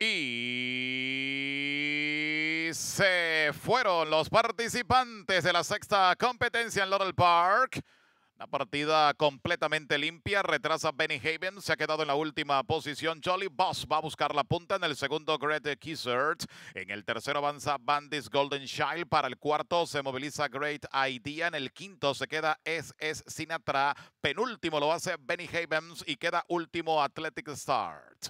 Y se fueron los participantes de la sexta competencia en Laurel Park. Una partida completamente limpia, retrasa Benny Havens, se ha quedado en la última posición. Jolly Boss va a buscar la punta en el segundo Great Keysert. En el tercero avanza Bandis Golden Child. Para el cuarto se moviliza Great Idea. En el quinto se queda SS Sinatra. Penúltimo lo hace Benny Havens y queda último Athletic Start.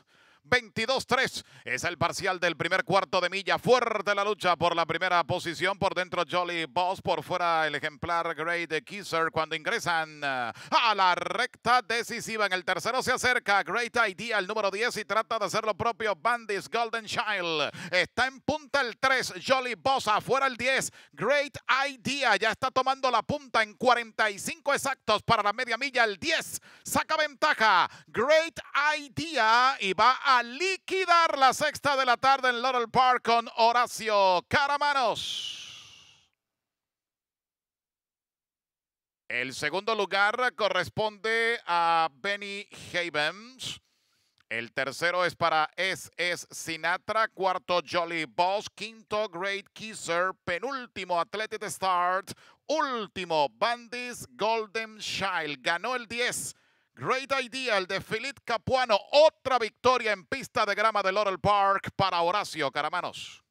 22-3 es el parcial del primer cuarto de milla. Fuerte la lucha por la primera posición. Por dentro Jolly Boss, por fuera el ejemplar Great Kisser. Cuando ingresan eh, a la recta decisiva en el tercero se acerca Great Idea, el número 10, y trata de hacer lo propio Bandis Golden Child. Está en punta el 3, Jolly Boss afuera el 10. Great Idea ya está tomando la punta en 45 exactos para la media milla. El 10 saca ventaja. Great Idea y va a liquidar la sexta de la tarde en Laurel Park con Horacio Caramanos. El segundo lugar corresponde a Benny Havens. El tercero es para S.S. Sinatra, cuarto Jolly Boss, quinto Great Kisser, penúltimo Athletic Start, último Bandis Golden Child. Ganó el 10. Great idea el de Philip Capuano. Otra victoria en pista de grama de Laurel Park para Horacio Caramanos.